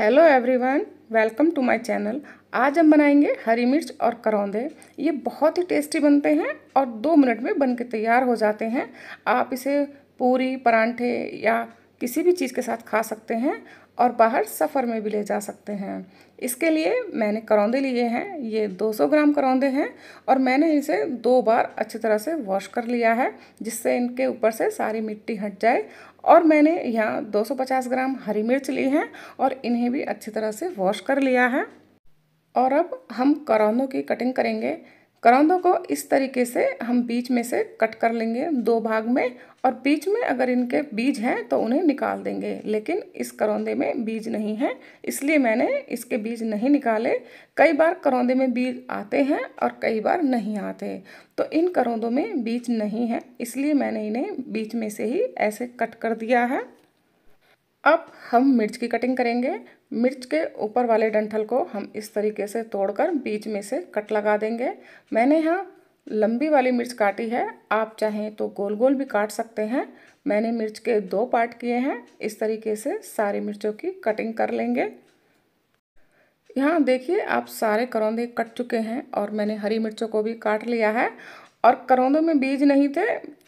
hello everyone welcome to my channel आज हम बनाएंगे हरी मिर्च और करौंदे ये बहुत ही टेस्टी बनते हैं और दो मिनट में बन के तैयार हो जाते हैं आप इसे पूरी परांठे या किसी भी चीज़ के साथ खा सकते हैं और बाहर सफ़र में भी ले जा सकते हैं इसके लिए मैंने करौंदे लिए हैं ये 200 ग्राम करौंदे हैं और मैंने इसे दो बार अच्छी तरह से वॉश कर लिया है जिससे इनके ऊपर से सारी मिट्टी हट जाए और मैंने यहाँ 250 ग्राम हरी मिर्च ली हैं और इन्हें भी अच्छी तरह से वॉश कर लिया है और अब हम करौंदों की कटिंग करेंगे करौंदों को इस तरीके से हम बीच में से कट कर लेंगे दो भाग में और बीच में अगर इनके बीज हैं तो उन्हें निकाल देंगे लेकिन इस करौंदे में बीज नहीं है इसलिए मैंने इसके बीज नहीं निकाले कई बार करौंदे में बीज आते हैं और कई बार नहीं आते तो इन करौंदों में बीज नहीं है इसलिए मैंने इन्हें बीच में से ही ऐसे कट कर दिया है अब हम मिर्च की कटिंग करेंगे मिर्च के ऊपर वाले डंठल को हम इस तरीके से तोड़कर बीच में से कट लगा देंगे मैंने यहाँ लंबी वाली मिर्च काटी है आप चाहें तो गोल गोल भी काट सकते हैं मैंने मिर्च के दो पार्ट किए हैं इस तरीके से सारी मिर्चों की कटिंग कर लेंगे यहाँ देखिए आप सारे करौंदे कट चुके हैं और मैंने हरी मिर्चों को भी काट लिया है और करौंदों में बीज नहीं थे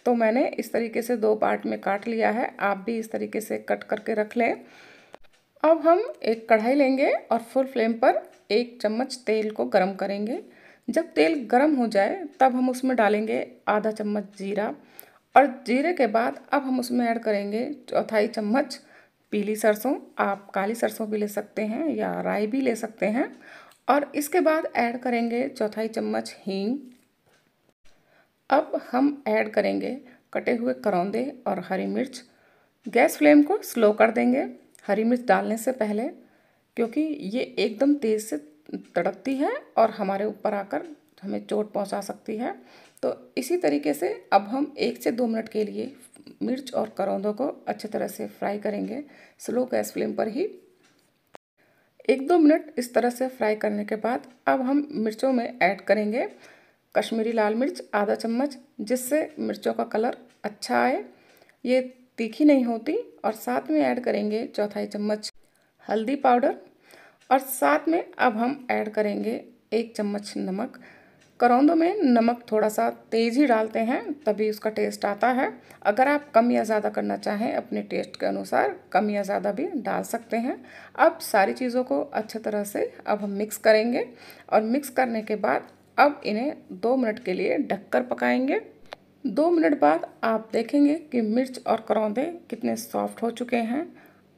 तो मैंने इस तरीके से दो पार्ट में काट लिया है आप भी इस तरीके से कट करके रख लें अब हम एक कढ़ाई लेंगे और फुल फ्लेम पर एक चम्मच तेल को गर्म करेंगे जब तेल गर्म हो जाए तब हम उसमें डालेंगे आधा चम्मच जीरा और जीरे के बाद अब हम उसमें ऐड करेंगे चौथाई चम्मच पीली सरसों आप काली सरसों भी ले सकते हैं या राई भी ले सकते हैं और इसके बाद ऐड करेंगे चौथाई चम्मच हींग अब हम ऐड करेंगे कटे हुए करौंदे और हरी मिर्च गैस फ्लेम को स्लो कर देंगे हरी मिर्च डालने से पहले क्योंकि ये एकदम तेज़ से तड़कती है और हमारे ऊपर आकर हमें चोट पहुंचा सकती है तो इसी तरीके से अब हम एक से दो मिनट के लिए मिर्च और करौंदों को अच्छे तरह से फ्राई करेंगे स्लो गैस फ्लेम पर ही एक दो मिनट इस तरह से फ्राई करने के बाद अब हम मिर्चों में ऐड करेंगे कश्मीरी लाल मिर्च आधा चम्मच जिससे मिर्चों का कलर अच्छा आए ये तीखी नहीं होती और साथ में ऐड करेंगे चौथाई चम्मच हल्दी पाउडर और साथ में अब हम ऐड करेंगे एक चम्मच नमक करौंदों में नमक थोड़ा सा तेज़ ही डालते हैं तभी उसका टेस्ट आता है अगर आप कम या ज़्यादा करना चाहें अपने टेस्ट के अनुसार कम या ज़्यादा भी डाल सकते हैं अब सारी चीज़ों को अच्छे तरह से अब हम मिक्स करेंगे और मिक्स करने के बाद अब इन्हें दो मिनट के लिए ढककर पकाएंगे दो मिनट बाद आप देखेंगे कि मिर्च और करौंदे कितने सॉफ्ट हो चुके हैं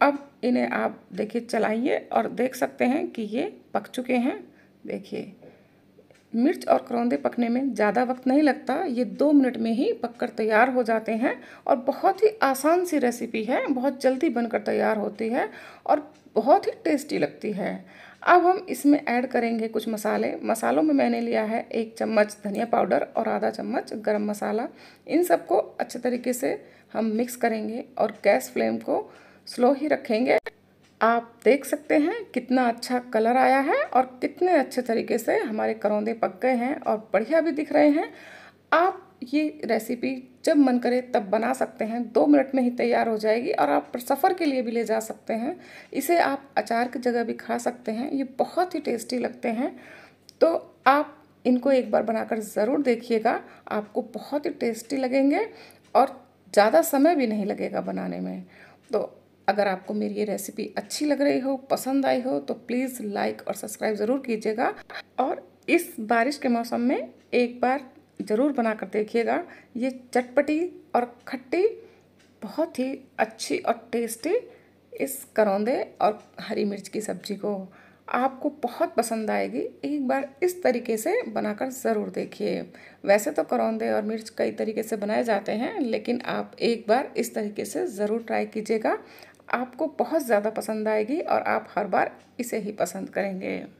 अब इन्हें आप देखिए चलाइए और देख सकते हैं कि ये पक चुके हैं देखिए मिर्च और करौंदे पकने में ज़्यादा वक्त नहीं लगता ये दो मिनट में ही पककर तैयार हो जाते हैं और बहुत ही आसान सी रेसिपी है बहुत जल्दी बनकर तैयार होती है और बहुत ही टेस्टी लगती है अब हम इसमें ऐड करेंगे कुछ मसाले मसालों में मैंने लिया है एक चम्मच धनिया पाउडर और आधा चम्मच गरम मसाला इन सबको अच्छे तरीके से हम मिक्स करेंगे और गैस फ्लेम को स्लो ही रखेंगे आप देख सकते हैं कितना अच्छा कलर आया है और कितने अच्छे तरीके से हमारे करौंदे पक गए हैं और बढ़िया भी दिख रहे हैं आप ये रेसिपी जब मन करे तब बना सकते हैं दो मिनट में ही तैयार हो जाएगी और आप सफ़र के लिए भी ले जा सकते हैं इसे आप अचार की जगह भी खा सकते हैं ये बहुत ही टेस्टी लगते हैं तो आप इनको एक बार बनाकर ज़रूर देखिएगा आपको बहुत ही टेस्टी लगेंगे और ज़्यादा समय भी नहीं लगेगा बनाने में तो अगर आपको मेरी ये रेसिपी अच्छी लग रही हो पसंद आई हो तो प्लीज़ लाइक और सब्सक्राइब ज़रूर कीजिएगा और इस बारिश के मौसम में एक बार ज़रूर बना कर देखिएगा ये चटपटी और खट्टी बहुत ही अच्छी और टेस्टी इस करौंदे और हरी मिर्च की सब्ज़ी को आपको बहुत पसंद आएगी एक बार इस तरीके से बनाकर ज़रूर देखिए वैसे तो करौंदे और मिर्च कई तरीके से बनाए जाते हैं लेकिन आप एक बार इस तरीके से ज़रूर ट्राई कीजिएगा आपको बहुत ज़्यादा पसंद आएगी और आप हर बार इसे ही पसंद करेंगे